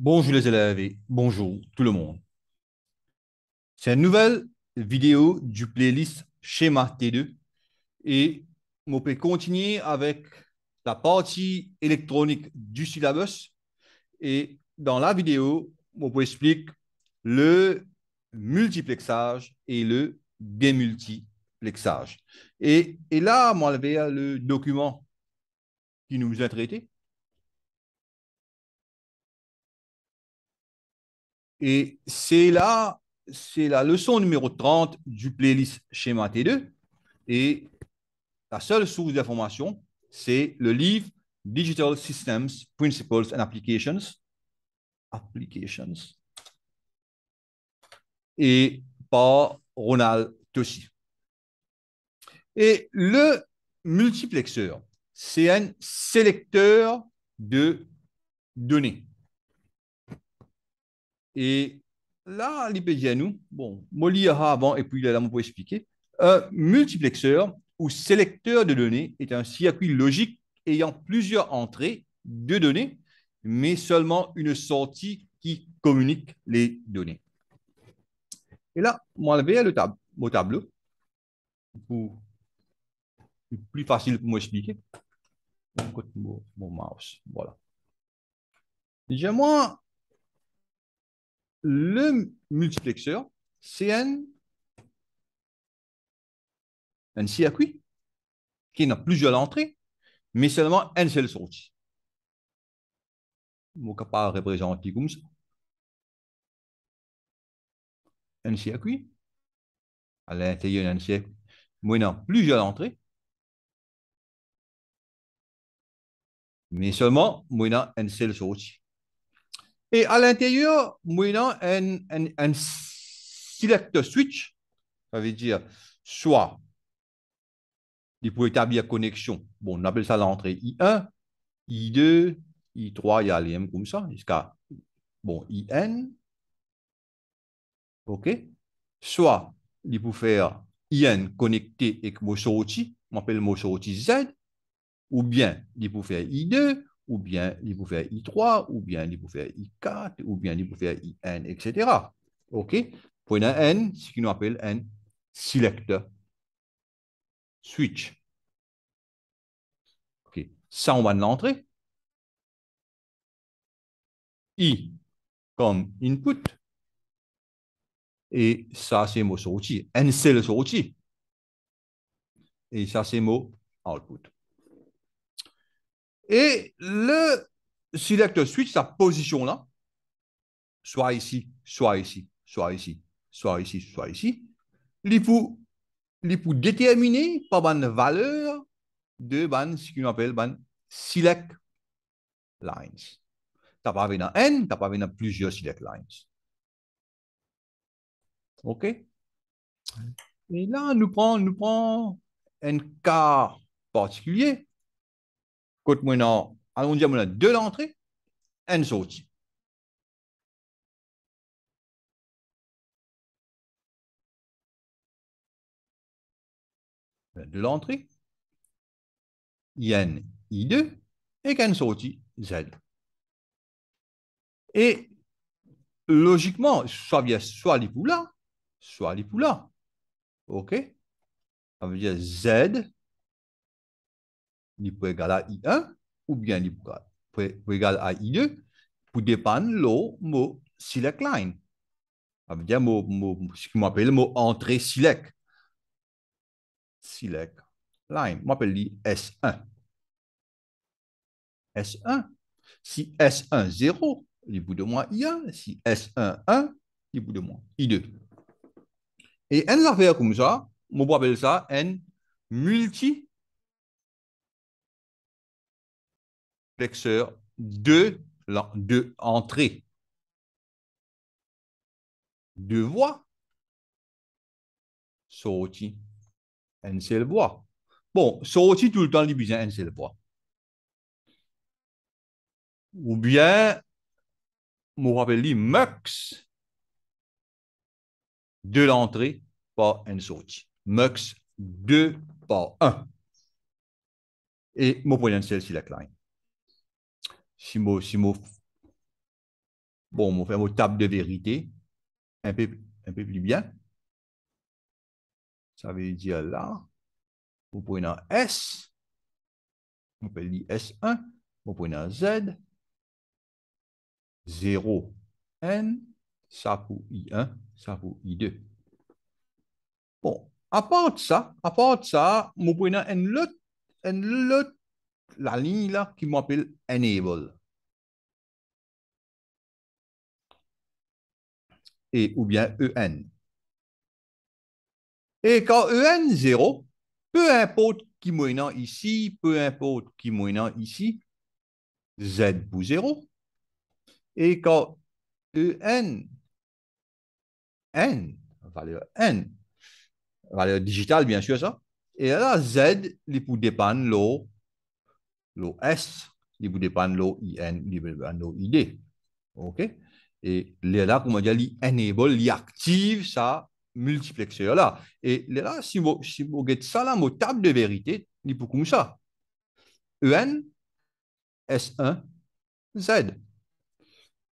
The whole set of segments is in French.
Bonjour les élèves bonjour tout le monde. C'est une nouvelle vidéo du playlist schéma T2 et on peut continuer avec la partie électronique du syllabus et dans la vidéo, on peut expliquer le multiplexage et le démultiplexage. Et, et là, on va le document qui nous a traité Et c'est là, c'est la leçon numéro 30 du playlist schéma T2. Et la seule source d'information, c'est le livre Digital Systems, Principles and Applications. Applications. Et par Ronald Tossi. Et le multiplexeur, c'est un sélecteur de données. Et là, nous, bon, Molly avant, et puis là, on peut expliquer, un multiplexeur ou sélecteur de données est un circuit logique ayant plusieurs entrées de données, mais seulement une sortie qui communique les données. Et là, vais le tab mon tableau pour plus facile pour m'expliquer. Mon mouse, voilà. J'aimerais le multiplexeur, c'est un, circuit qui n'a plusieurs entrées, mais seulement un seul sortie. Je ne peux pas représenter comme ça. Un circuit, à l'intérieur d'un circuit, plusieurs entrées, mais seulement un une seule sortie. Et à l'intérieur, nous un, un, un, select switch, ça veut dire soit il peut établir connexion. Bon, on appelle ça l'entrée I1, I2, I3, il y a les M comme ça, jusqu'à bon, IN. OK? Soit il peut faire IN connecté avec Mosso on appelle mot Z, ou bien il peut faire I2, ou bien il faire I3, ou bien il faire I4, ou bien il i IN, etc. OK Pour un N, ce qu'on appelle un selector switch. OK. Ça, on va l'entrée I comme input. Et ça, c'est mot sortie. N, c'est le sortie. Et ça, c'est mot output. Et le select switch, sa position là, soit ici, soit ici, soit ici, soit ici, soit ici, il faut, déterminer par une valeur de ce qu'on appelle ban select lines. Tu n'as pas vu N, tu n'as pas vu plusieurs select lines. OK? Et là, nous prenons nous prend un cas particulier écoute Allons-y, on a deux entrées ben, et sortie. De l'entrée, il y I2 et une sortie Z. Et logiquement, soit il soit les poules soit les poules OK? Ça veut dire Z li pou egal a I1, ou bien li pou egal a I2, dépendre depan lo mot silek line. A ve dire ce mou, se ki mou apel silek. line. Mo apel li S1. S1. Si S1, 0, li pou de I1. Si S1, 1, li pou de I2. Et n la comme ça, sa, peut appeler ça n multi flexeur de, l'entrée entrée. De voix. Sortie. En seule voie. Bon, sortie tout le temps, dit en seule voie. Ou bien, vous rappelez mux de l'entrée par une sortie. Mux 2 par 1. Et mon potentiel, ci la client si mon si bon, fait mon table de vérité un peu, un peu plus bien. Ça veut dire là, vous prenez un S, on peut dire S1, vous prenez un Z, 0, N, ça pour I1, ça pour I2. Bon, à part ça, à part ça, vous prenez un lot, un lot la ligne là qui m'appelle enable. Et, ou bien EN. Et quand EN 0, peu importe qui m'a ici, peu importe qui m'a ici, Z pour 0. Et quand EN, N, valeur N, valeur digitale bien sûr ça, et là Z, les peut dépendre l'eau L'OS, vous dépend de l'OIN, il dépend de l'OID. OK? Et là, comment dire, il enable, il active ça multiplexeur là. Et là, si vous, si avez ça là, votre table de vérité, il peut comme ça. EN, S1, Z.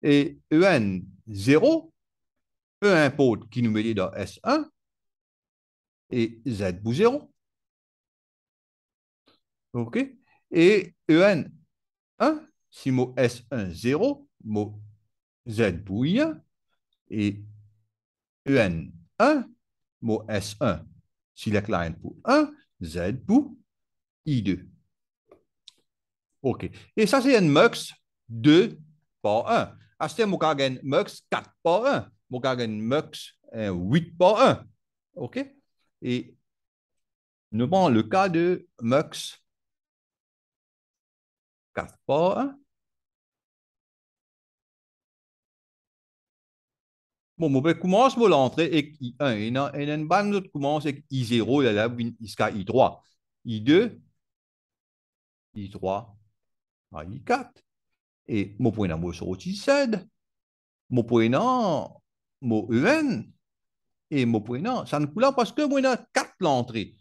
Et EN 0, peu importe qui nous met dans S1, et Z pour 0. OK et EN1, si mot S1, 0, mot Z bouille, et EN1, mot S1, si la client pour 1, Z pour I2. OK. Et ça, c'est un mux 2 par 1. Aster, mon un ah, mux 4 par 1. mux 8 par 1. OK? Et nous prenons le cas de mux 4, Bon, mon commence pour l'entrée avec I1 et non, et bande commence avec I0 là là jusqu'à I3. I2 I3 I4. Et mă I7, sorti Mon point mon mă e UN et point d'amour, ça ne coule parce que moi a quatre l'entrée.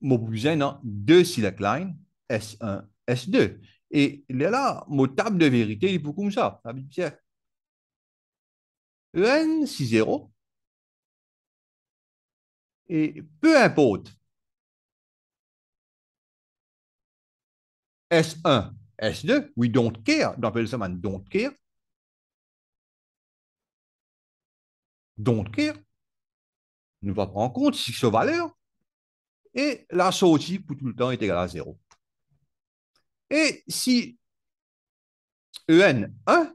Mă 2 deux lines. S1 S2 et là, mon table de vérité, il est beaucoup comme ça. En, 6 0 Et peu importe. S1, S2, we don't care. Dans Pelsaman, don't care. Don't care. Nous va prendre en compte six valeur Et la sortie pour tout le temps est égal à 0. Et si EN1,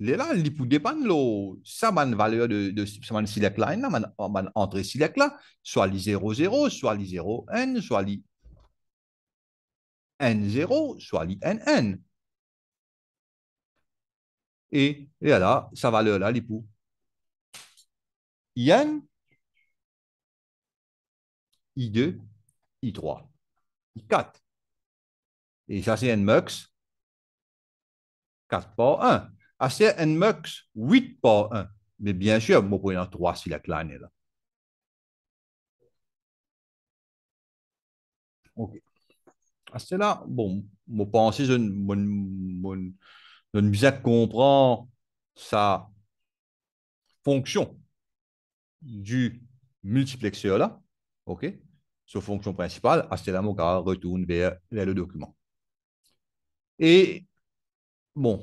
il est là, il peut dépendre de sa valeur de, de sa là man entrée là, soit 0, 0,0, soit 0, n, soit li n0, soit l'INN. nn. Et, et là, sa valeur là, il peut i i2, i3, i4. Et ça, c'est NMUX 4 par 1. ACN ah, Mux, 8 par 1. Mais bien sûr, vous pouvez en 3 si la clé est là. OK. ce ah, cela, bon, je pense que je comprends comprendre sa fonction du multiplexeur là, OK, sa fonction principale, ah, à mon cas retourne vers le document. Et bon,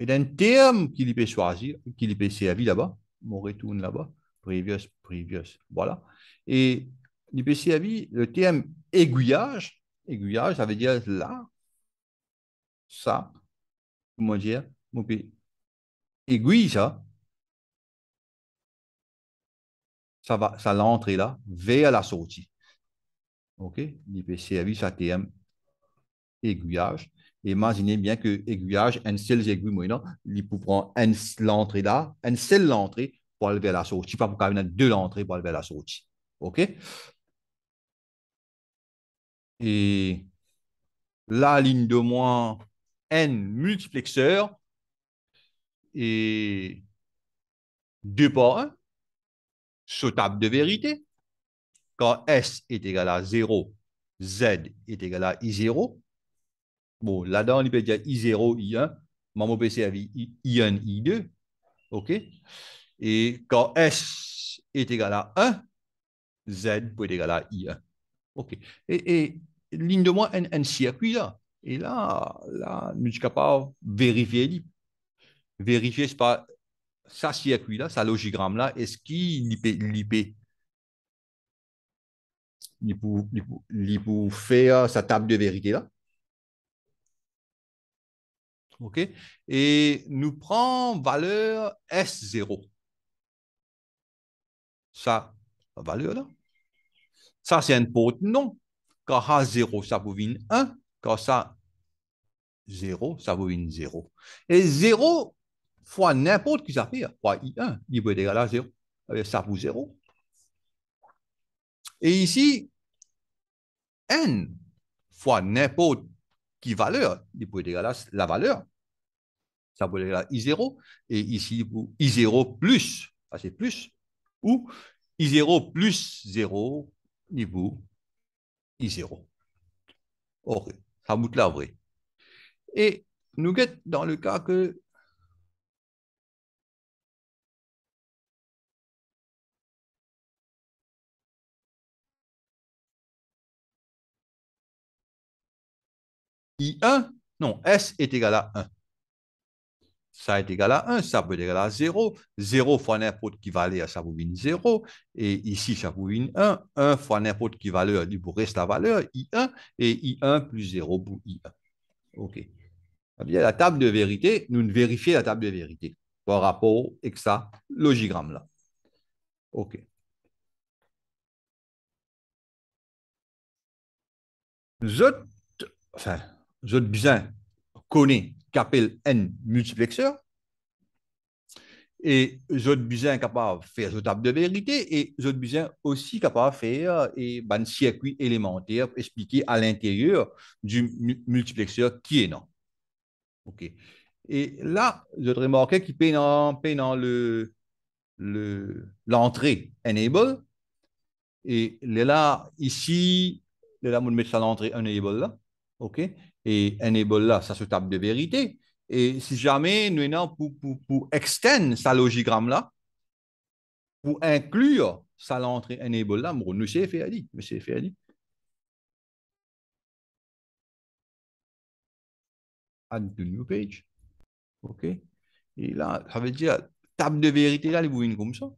il y a un terme qu'il peut choisir, qu'il peut servir là-bas, mon retour là-bas, previous, previous, voilà. Et il peut servir le terme aiguillage. Aiguillage, ça veut dire là, ça, comment dire, aiguille ça, ça va, ça l'entrée là, vers la sortie. OK? Il peut servir ça terme aiguillage imaginez bien que aiguillage, un seul aiguille, il peut prendre l'entrée là, un seul l'entrée pour aller vers la sortie, pas pour qu'il deux l'entrée pour aller vers la sortie. OK? Et la ligne de moins N multiplexeur et 2 par 1 sur table de vérité. Quand S est égal à 0, Z est égal à I0, Bon, là-dedans, il peut dire I0, I1, mon PC a I1, I2. OK Et quand S est égal à 1, Z peut être égal à I1. OK Et, ligne de moi, un, circuit là. Et là, là, nous sommes capables de vérifier. Vérifier, c'est pas ça circuit là, sa logigramme là, est-ce qu'il peut, il, il peut faire euh, sa table de vérité là ok Et nous prenons valeur S0. Ça, la valeur là. Ça, c'est un non. Car A0, ça vaut 1. Quand ça, 0, ça une 0. Et 0 fois n'importe qui ça fait, I1, il peut être égal à 0. Ça vaut 0. Et ici, N fois n'importe qui valeur il peut la valeur. Ça peut être I0. Et ici, I0 plus, ça c'est plus, ou I0 plus 0 niveau I0. Or, ça la vraie. Et nous guettons dans le cas que I1, non, S est égal à 1. Ça est égal à 1, ça peut être égal à 0. 0 fois n'importe qui valeur, ça vous vient 0. Et ici, ça vous vient 1. 1 fois n'importe qui valeur, du vous reste la valeur, I1. Et I1 plus 0 pour I1. OK. la table de vérité, nous vérifions la table de vérité par rapport avec ça, logigramme là. OK. Zot, enfin, Jules connaît capable N multiplexeur. Et j'ai besoin capable de faire le table de vérité et j'ai besoin aussi capable de faire euh, et ben, circuit élémentaire expliquer à l'intérieur du multiplexeur qui est non. OK. Et là, je remarqué qu'il paye dans, l'entrée enable. Et là, ici, là, on mettre ça l'entrée enable OK et Enable, là, ça se tape de vérité. Et si jamais nous avons pour, pour, pour extendre sa logigramme-là, pour inclure sa l'entrée Enable, là, nous c'est fait dit, monsieur fait dit. Add to new page. OK. Et là, ça veut dire, table de vérité, là, les bouvines comme ça.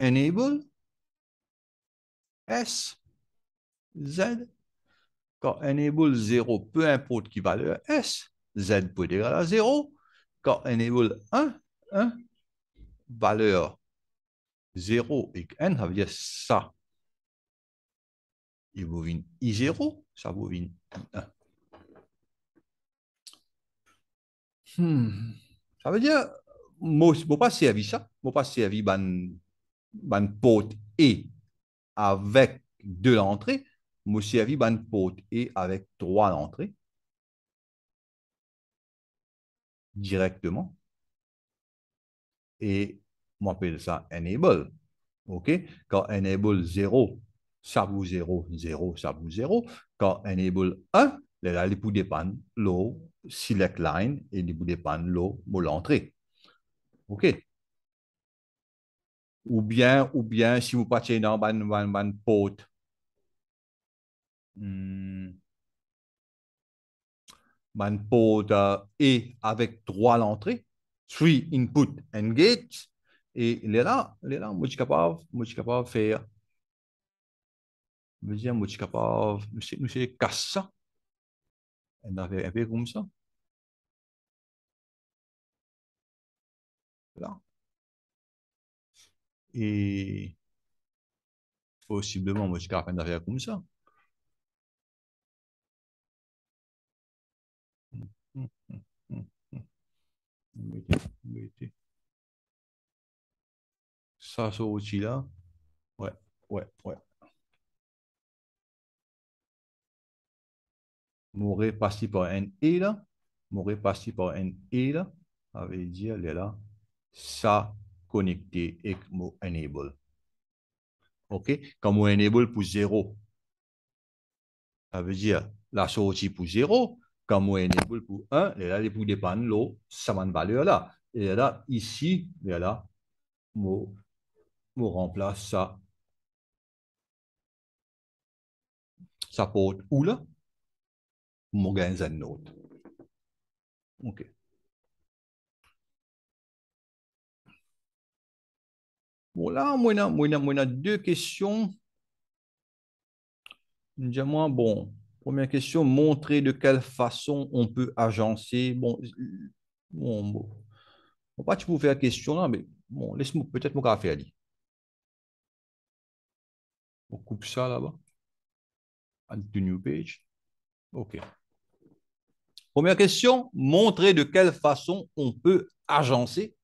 Enable. S. Z. Quand enable 0, peu importe qui valeur S, Z peut être à 0. Quand enable 1, 1, valeur 0 et N, ça veut dire ça. Il une I0, ça une I1. Hmm. Ça veut dire, je ne pas servir ça. Je ne pas servir ban, ban porte et avec de l'entrée. Moussavi ban et avec trois entrées directement. Et m'appelle appelle ça enable. OK? Quand enable 0, ça vaut 0, 0, ça vaut 0. Quand enable 1, là, il peut dépendre l'eau select line et il peut dépendre l'eau mot l'entrée. OK? Ou bien, ou bien, si vous partez dans une porte hmm, Manpod et avec droit à l'entrée, three input and gate. Et là, il est là, moi je suis capable, je suis capable de faire. Je je suis capable, nous ça. un peu comme ça. Là. Et possiblement, moi je suis capable de faire comme ça. Ça, ce outil-là. Ouais, ouais, ouais. M'aurait passé par un et là. M'aurait passé par un et là. Ça veut dire, là, ça connecté et mon « enable. OK? Quand mon « enable pour zéro, ça veut dire la sortie pour zéro, quand moi, pour, pour un, et 1, là, pour dépendre l'eau, ça va valeur là. Et là, ici, voilà, est là, remplace ça. Ça porte où là? Moi, gagne un autre. OK. Voilà, moi, moi, moi, moi, deux questions. Dis-moi, bon. Première question, montrer de quelle façon on peut agencer. Bon, bon, bon. On va pas vous faire la question là, mais bon, laisse-moi peut-être mon café à On coupe ça là-bas. Add new page. OK. Première question, montrer de quelle façon on peut agencer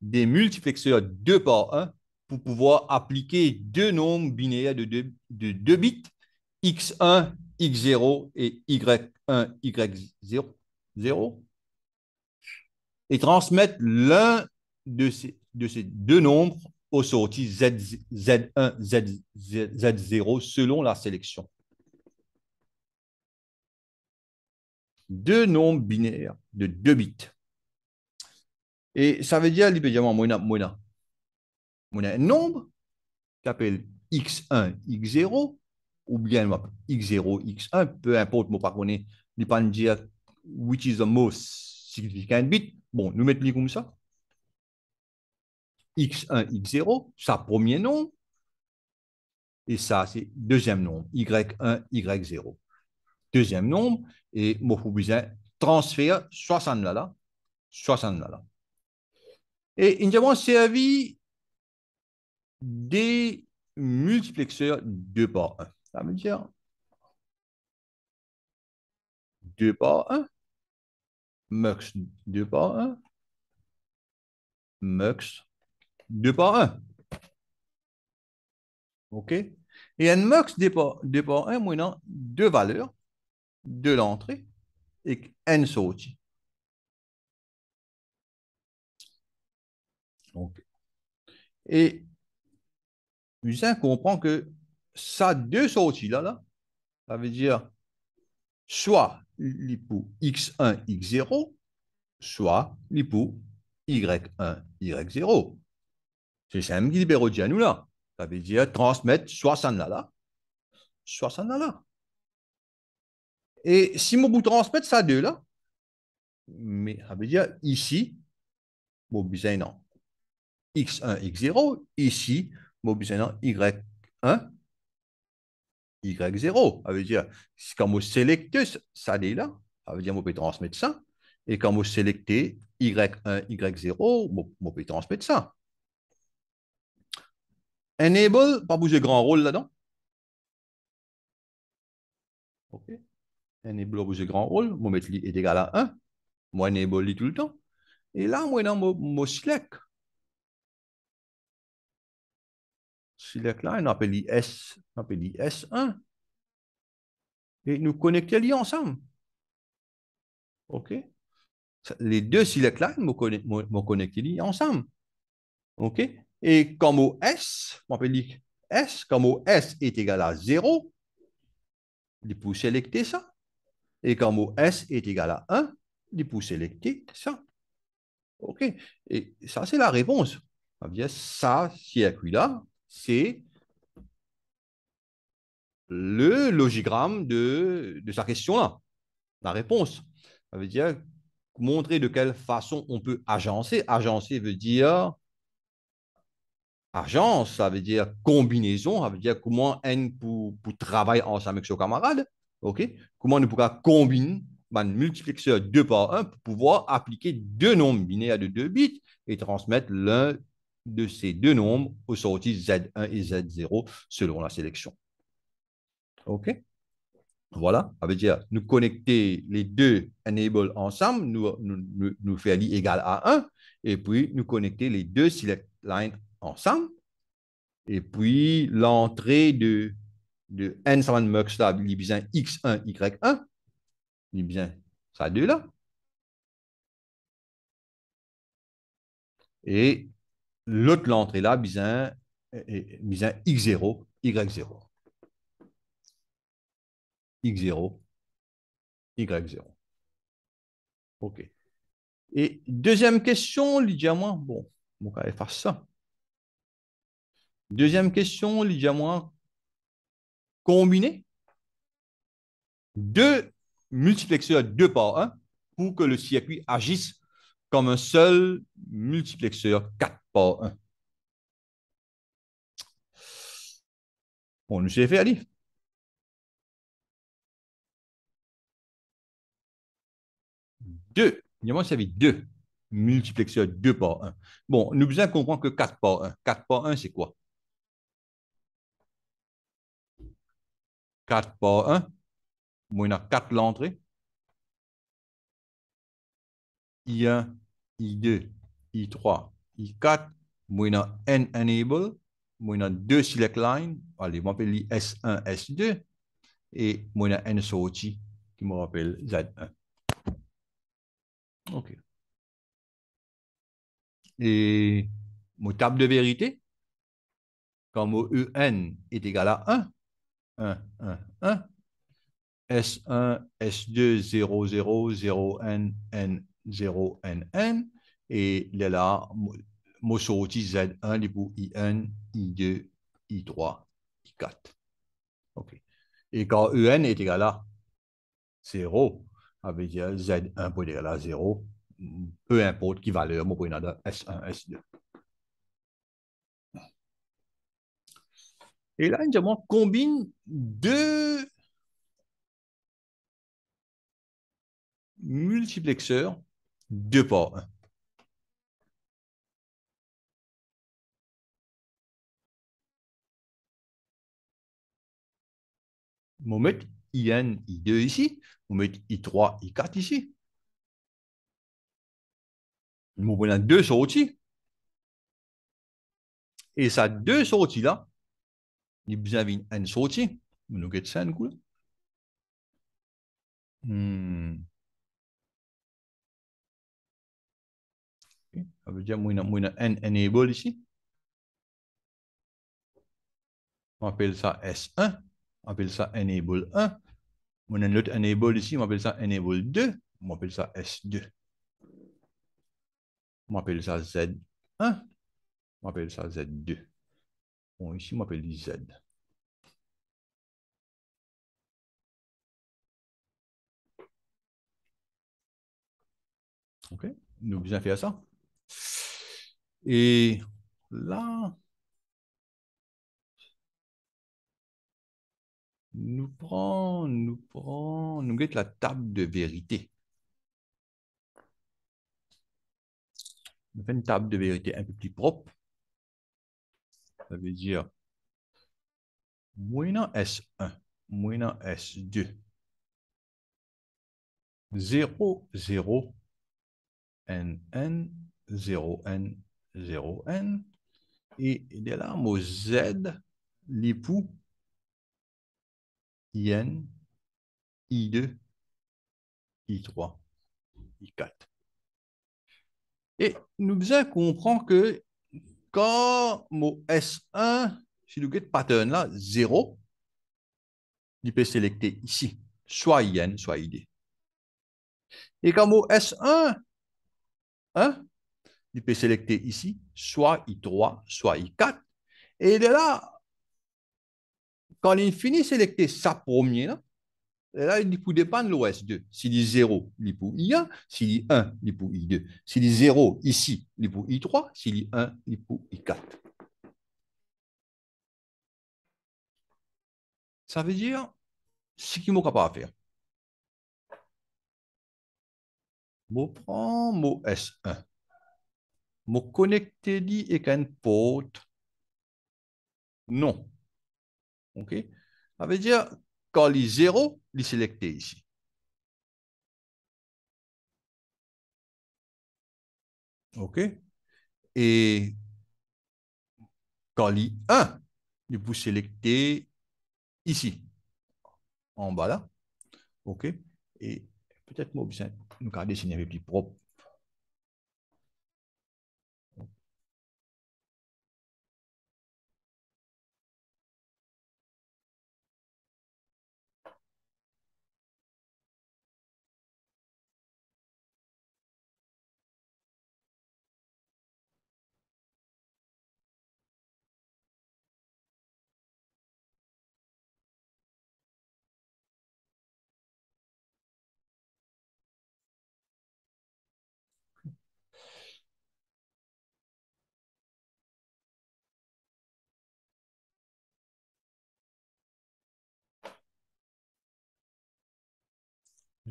des multiplexeurs 2 par 1 pour pouvoir appliquer deux nombres binaires de 2 de bits X1, X0 et Y1, Y0 0, et transmettre l'un de ces, deux nombres aux sorties Z, Z1, Z, Z, 0 selon la sélection. Deux nombres binaires de deux bits. Et ça veut dire, immédiatement, monnaie, un nombre qui X1, X0 ou bien X0, X1, peu importe, moi, par contre, pas dire which is the most significant bit. Bon, nous mettons comme ça. X1, X0, ça premier nom, et ça, c'est deuxième nombre, Y1, Y0. Deuxième nombre, et moi, faut bien transfert 60 là, là, 60 là, là. Et nous avons servi des multiplexeurs 2 par 1. Ça veut dire 2 par 1. Mux 2 par 1. Mux 2 par 1. OK? Et un mux 2 par, 2 par 1 moins deux valeurs de l'entrée et n sortie. Donc, et Usain comprend que ça deux sorties là, là, ça veut dire soit l'iPou X1, X0, soit l'iPou Y1, Y0. C'est ça qui libéraux au là. Ça veut dire transmettre ça là, là, soit là, là. Et si mon bout transmettre ça deux là, mais ça veut dire ici, mon non. X1, X0, ici, mon non, Y1, y0. Ça veut dire, quand vous sélectez ça là, ça veut dire que vous pouvez transmettre ça. Et quand vous sélectez Y1, Y0, vous pouvez transmettre ça. Enable, pas bouger grand rôle là-dedans. OK. Enable, bouger grand rôle. Vous mettez est égal à 1. Moi, enable tout le temps. Et là, moi, mon select. appelle S, S1. Et nous connecter les ensemble. OK? Les deux s'il est nous les ensemble. OK? Et comme au S, S, comme S est égal à 0, il peut sélectionner ça. Et comme au S est égal à 1, il peut sélecter ça. OK? Et ça, c'est la réponse. Ça, celui là c'est le logigramme de, sa question-là, la réponse. Ça veut dire montrer de quelle façon on peut agencer. Agencer veut dire agence, ça veut dire combinaison, ça veut dire comment n pour, travailler ensemble avec son camarade. ok Comment on pourra combiner ben, un multiplexeur 2 par 1 pour pouvoir appliquer deux nombres binaires de deux bits et transmettre l'un de ces deux nombres aux sorties Z1 et Z0 selon la sélection. OK Voilà, ça veut dire nous connecter les deux Enable ensemble, nous, nous, nous faire l'i égale à 1, et puis nous connecter les deux select lines ensemble, et puis l'entrée de, de n y lui bien x1, y1, bien ça deux là, et l'autre l'entrée là, mise un X0, Y0. X0, Y0. OK. Et deuxième question, Lydia Moi. Bon, on va faire ça. Deuxième question, Lydia Moi. Combiner deux multiplexeurs 2 par 1 pour que le circuit agisse comme un seul multiplexeur 4 on nous On faire. fait, aller. Deux. Il y avait deux. Multiplexeur 2 par 1. Bon, nous besoin comprendre que 4 par 1. 4 par 1, c'est quoi? 4 par 1. Moi, il y a 4 l'entrée. I1, I2, I3, I4, mwen nan N enable, moi nan deux select Lines, allez, mwen S1, S2, et moi nan N sorti, qui mwen apel Z1. Ok. Et mon tab de vérité, quand mon UN est égal à 1, 1, 1, 1, S1, S2, 0, 0, 0, N, N, 0, N, N, et là, y a là Z1, les I1, I2, I3, I4. Et quand UN e est égal à 0, avec Z1 être égal à 0, peu importe qui valeur, moi, S1, S2. Et là, nous avons combine deux multiplexeurs 2 par 1. Je vais mettre I1, I2 ici, on vais mettre I3, I4 ici. vais mettre deux sorties. Et ça, deux sorties-là, je vais une sortie. Vous nous ça, un coup. Hmm. Ça veut dire que mettre un enable ici. On appelle ça S1 on appelle ça enable 1. On a l'autre enable ici, on appelle ça enable 2. On appelle ça S2. On appelle ça Z1. On appelle ça Z2. Bon, ici, on appelle Z. OK? Nous bien fait ça. Et là, nous prend, nous prend, nous guette la table de vérité. On fait une table de vérité un peu plus propre. Ça veut dire moins S1, moins S2. 0, 0, N, N, 0, N, 0, N. Et de là, mot Z, l'époux IN, I2, I3, I4. Et nous bien comprendre que quand mot S1, si nous get pattern là, 0, il peut sélecter ici, soit IN, soit ID. Et quand mot S1, 1, hein, il peut sélecter ici, soit I3, soit I4. Et de là, quand l'infini sélectionne sa première, là, il peut dépendre l'OS2. S'il est 0, il peut I1. S'il est 1, il peut I2. S'il est 0, ici, il pour I3. S'il est 1, il pour I4. Ça veut dire ce qu'il n'est capable de faire. Je prends mon S1. Je connecte et qu'un porte. Non. OK? Ça veut dire, quand 0, il les sélectionné ici. OK? Et quand les 1, vous sélectionné ici, en bas là. OK? Et peut-être, moi, je vais dessiner avait plus propre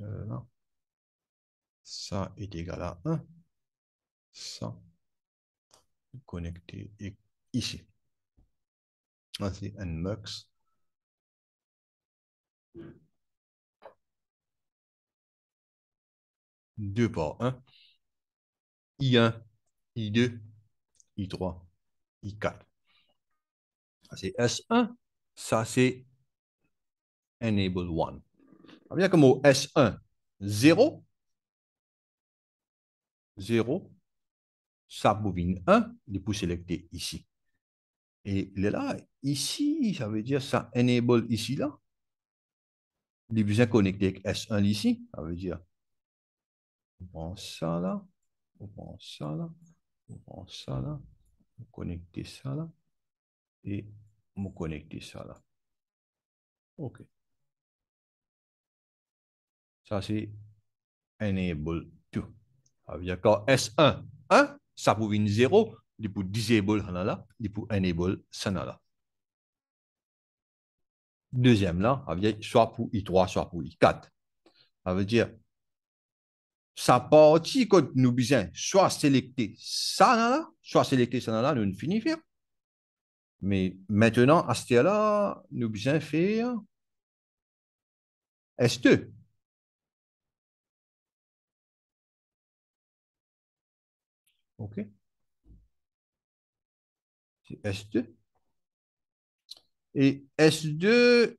Euh, non. Ça est égal à 1. Ça connecté ici. Ah, c'est un max. Deux par 1. I1, I2, I3, I4. c'est S1. Ça, c'est Enable 1 a comme au S1. 0, 0, ça 1, il est pour ici. Et là, ici, ça veut dire ça enable ici, là. Il est bien avec S1 ici, ça veut dire on prend ça là, on prend ça là, on prend ça là, on connecte ça là, et on connecte ça là. OK. Ça, c'est enable 2. Ça veut dire quand S1. 1, ça peut une 0. Il peut disable, il peut enable, ça là. Deuxième là, ça veut dire soit pour I3, soit pour I4. Ça veut dire, sa partie quand nous besoin, soit sélectionner ça là, soit sélectionner ça là, nous ne finissons faire. Mais maintenant, à ce là nous besoin faire S2. OK? C'est S2. Et S2,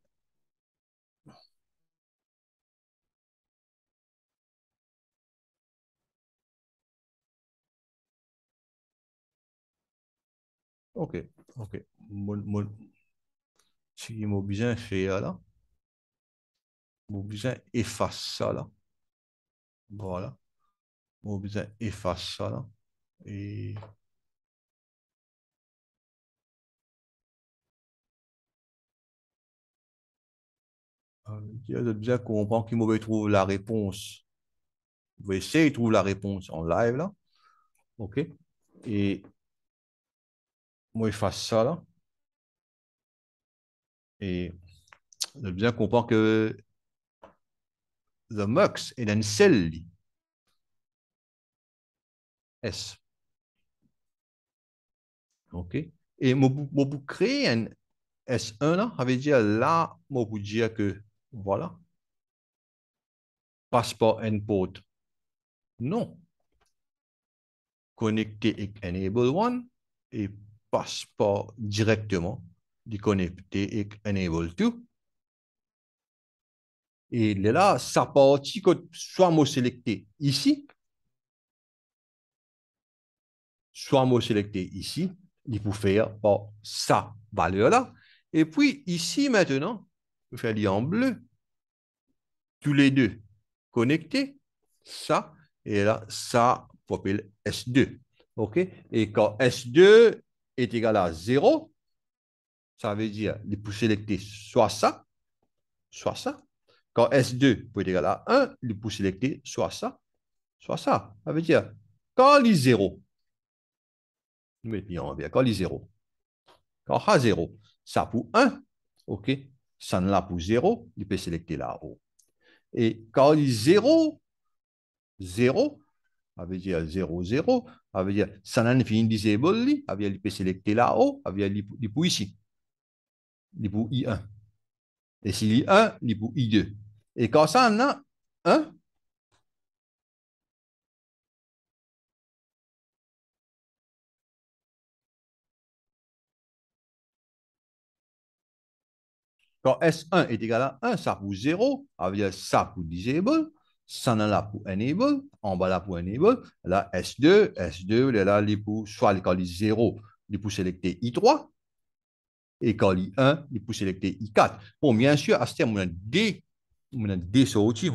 OK, OK. Mon, mon... Si besoin fait là, là, besoin efface ça là. Voilà. besoin efface ça là. Et ah, Dieu bien comprendre qu'il mauvais trouve la réponse. Vous essayez, de trouve la réponse en live là. OK? Et moi, je fasse ça là. Et je bien comprendre que the mux est dans sel. S. Ok Et je créer un S1 là, ça veut dire là, je vous dire que voilà, passeport import. Non. Connecter avec Enable 1 et passeport directement de connecter avec Enable 2. Et là, ça partit que soit moi sélecté ici, soit moi sélecté ici, il faut faire par sa valeur-là. Et puis, ici, maintenant, je lire en bleu, tous les deux connectés, ça, et là, ça, appeler S2. OK? Et quand S2 est égal à 0, ça veut dire, il faut sélectionner soit ça, soit ça. Quand S2 est égal à 1, il faut sélectionner soit ça, soit ça. Ça veut dire, quand il est 0, mais on vient quand les 0, Quand il a 0, ça pour 1, ok, ça n'est pas pour 0, il peut sélectionner là haut. Et quand il 0, 0, ça veut dire 0, 0, ça veut dire ça n'a pas fini disable, ça veut il peut sélectionner là haut, il veut dire il peut ici. Il peut I1. Et s'il y 1, il peut I2. Et quand ça en 1, Quand S1 est égal à 1, ça pour 0, avec ça pour disable, ça en là pour enable, en bas là pour enable, là S2, S2, là, soit quand il 0, il peut sélecter I3, et quand il 1, il peut sélecter I4. Bon, bien sûr, à ce terme, on a des, on a sorties,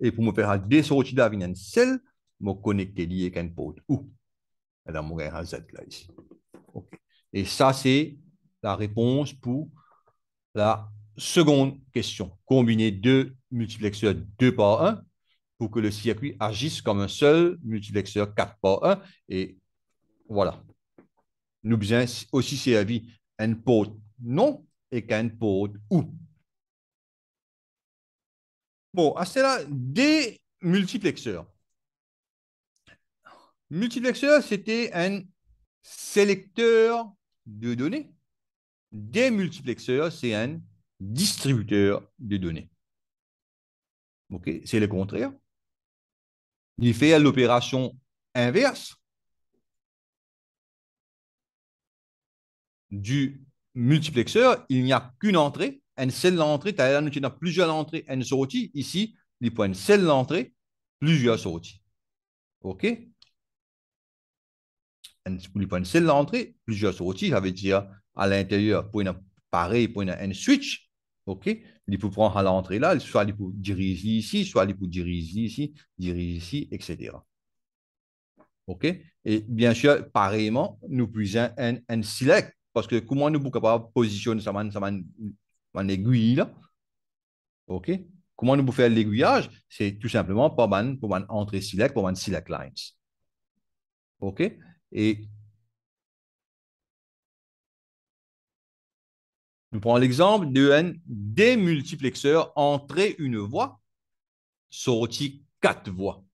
Et pour me faire des sorties là, il y a une seule, je connecte lié avec un port où? Là, un Z là ici. Et ça, c'est la réponse pour la seconde question, combiner deux multiplexeurs 2 par 1 pour que le circuit agisse comme un seul multiplexeur 4 par 1. Et voilà. Nous bien aussi servi un port non et qu'un port ou. Bon, à cela, des multiplexeurs. Multiplexeur, c'était un sélecteur de données des multiplexeurs, c'est un distributeur de données. OK, c'est le contraire. Il fait l'opération inverse du multiplexeur. Il n'y a qu'une entrée, une seule entrée. Tu as plusieurs entrées, une sortie. Ici, il faut une seule entrée, plusieurs sorties. OK Il faut une seule entrée, plusieurs sorties. Ça veut dire à l'intérieur pour une pareil pour une, switch. OK? Il peut prendre à l'entrée là, soit il peut diriger ici, soit il peut diriger ici, diriger ici, etc. OK? Et bien sûr, pareillement, nous puisons un, un select, parce que comment nous pouvons positionner ça, man, ça man, aiguille là? OK? Comment nous pouvons faire l'aiguillage? C'est tout simplement pour, man, pour entrer select, pour man select lines. OK? Et Nous prenons l'exemple d'un démultiplexeur entrée une voie, sortie quatre voies.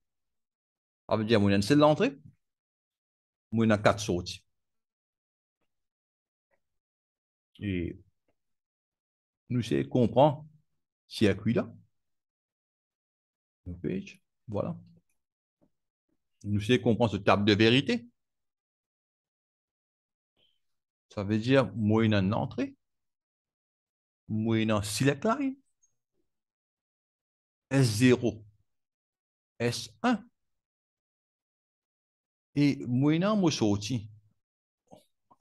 Ça veut dire, une c'est l'entrée, y a quatre sorties. Et nous c'est comprendre circuit-là. voilà. Nous c'est comprendre ce table de vérité. Ça veut dire, moi, une entrée. Moyennant select line, S0, S1. Et moyennant mon sorti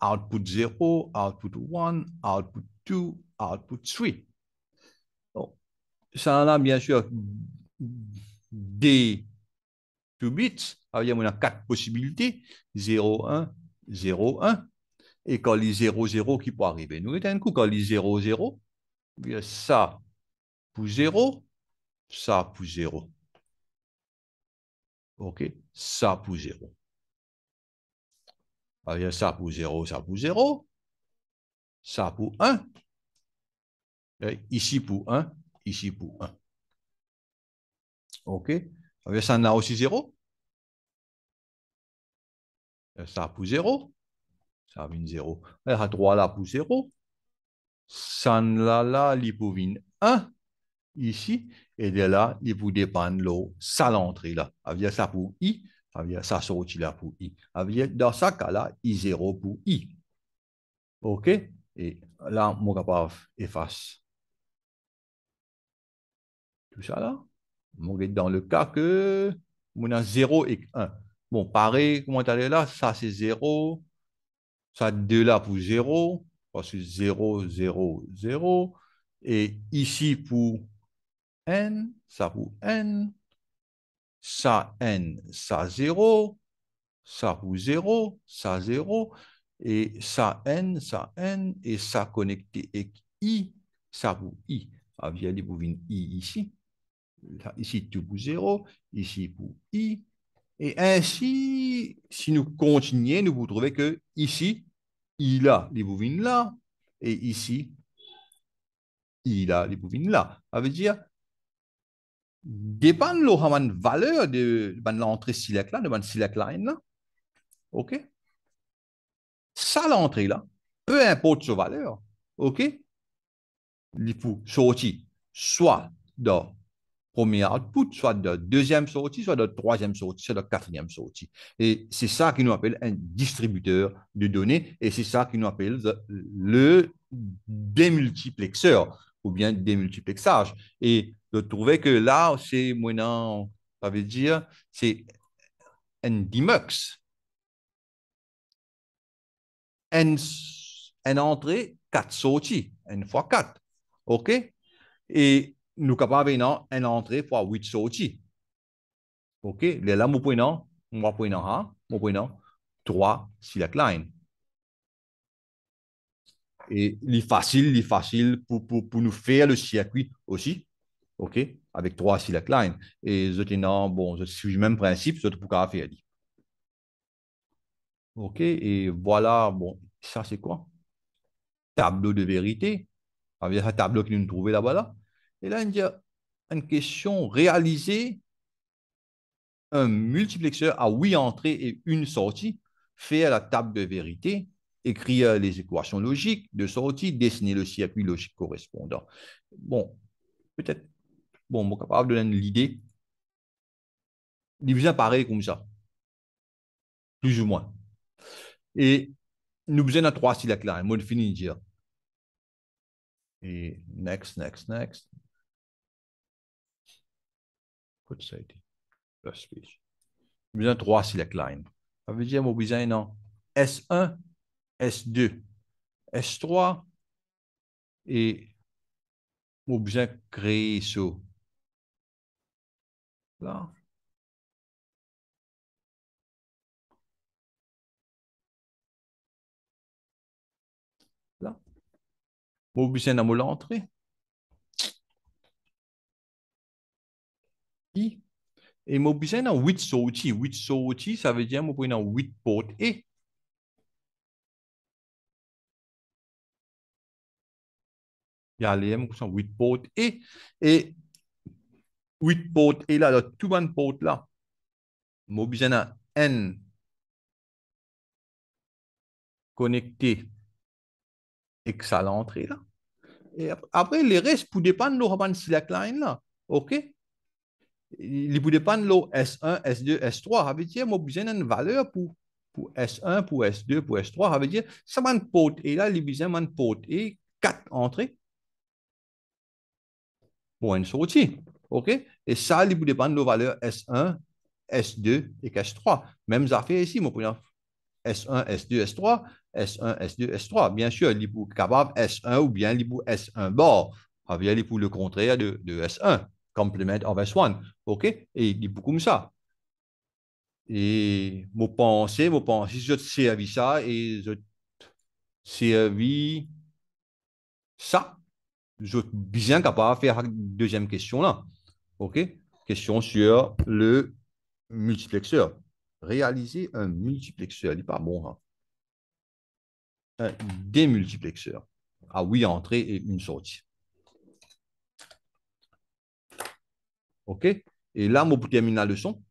output 0, output 1, output 2, output 3. ça en a bien sûr des 2 bits. Alors, on a quatre possibilités 0, 1, 0, 1. Et quand les 0, 0 qui peut arriver, nous, un coup, quand les 0, 0, ça pour 0, ça pour 0. OK Ça pour 0. Ah, ça pour 0, ça pour 0. Ça pour 1. ici pour 1, ici pour 1. OK ah, ça en a aussi 0. Ça pour 0. Ça mis 0. Elle a 3 là pour 0. Lala Lipovine 1, ici, et de là, il vous dépend l'eau, ça l'entrée là. Avia ça pour I, avia ça sortit là pour I. Avia dans ce cas-là, I0 pour I. OK? Et là, mon pas efface tout ça là. Mon dans le cas que on a 0 et 1. Bon, pareil, comment tu as là, ça c'est 0, ça 2 là pour 0, parce que 0, 0, 0. Et ici, pour n, ça vaut n, ça n, ça 0, ça vaut 0, ça 0, et ça n, ça n, et ça connecté avec i, ça vaut i. Ah, vous avez une i ici, ici tout vaut 0, ici pour i. Et ainsi, si nous continuons, nous vous trouvez que ici, il a les bouvines là, et ici, il a les bouvines là. Ça veut dire, dépend de la ben, valeur de, l'entrée silac là, de la ben, silac line là, ok? Ça l'entrée là, peu importe sa valeur, ok? Il faut sortir soit dans premier output, soit de deuxième sortie, soit de troisième sortie, soit de quatrième sortie. Et c'est ça qui nous appelle un distributeur de données, et c'est ça qui nous appelle le démultiplexeur ou bien démultiplexage. Et de trouver que là, c'est maintenant, ça veut dire, c'est un dimux. un entrée, quatre sorties, une fois quatre, OK? Et nous capables maintenant une entrée pour 8 sorties. OK, là, nous point nous mon nous prenons 3 select line. Et c'est facile, il facile pour, pour, pour nous faire le circuit aussi. OK, avec 3 select line. Et je non, bon, c'est le même principe, je pour faire. OK, et voilà, bon, ça c'est quoi? Tableau de vérité. Avec un tableau que nous trouvait là et là, il y a ah, une question réaliser un multiplexeur à huit entrées et une sortie, faire la table de vérité, écrire euh, les équations logiques de sortie, dessiner le circuit logique correspondant. Bon, peut-être, bon, on est capable de donner l'idée. de pareil comme ça, plus ou moins. Et nous besoin hein. de trois syllabes là, un de fini dire. Et next, next, next. Society. Plus page. Besoin trois select line. Ça veut dire, besoin non. S1, S2, S3 et on besoin créer ça. Là. Là. On besoin entrée. Et mobilisé dans 8 sorties. 8 sorties, ça veut dire mobilisé dans 8 portes. Et il y a les 8 portes. Et, 8 portes. Et là, tout le porte là. Mobilisé dans N. Connecté. Excellent entrée là. Et après, les restes, pour dépendre de la line là. OK? il peut dépendre de S1, S2, S3. Ça veut dire, besoin valeur pour, pour S1, pour S2, pour S3. Ça veut dire, ça m'a une porte. Et là, il besoin une porte. Et quatre entrées pour une sortie. OK? Et ça, il peut dépendre de la valeur S1, S2 et S3. Même affaire ici, mon S1, S2, S3, S1, S2, S3. Bien sûr, il peut capable S1 ou bien il peut S1 bord. Ça le contraire de S1 complement S1, OK? Et il dit beaucoup comme ça. Et vos pensées, vos pensées, je servis ça et je servis ça. Je suis bien capable de faire la deuxième question là. OK? Question sur le multiplexeur. Réaliser un multiplexeur, il n'est pas bon. Hein. Un démultiplexeur. Ah oui, entrée et une sortie. OK Et là, moi, pour terminer la leçon,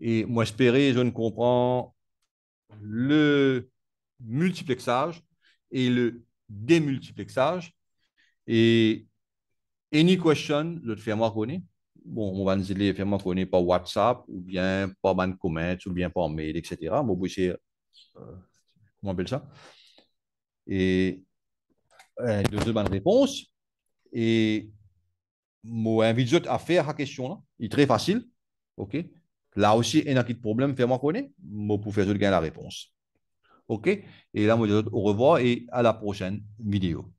et moi, espérer, je ne comprends le multiplexage et le démultiplexage. Et any question, je te fais moi connaître. Bon, on va nous les faire connaître par WhatsApp ou bien par man comment ou bien par mail, etc. Bon, vous essayer comment on appelle ça? Et euh, deux bonnes réponses. Et moi, invite à faire la question. Il est très facile. OK Là aussi, il y a un petit problème, fais-moi connaître. Moi, pour faire gagner la réponse. OK Et là, moi, je dis au revoir et à la prochaine vidéo.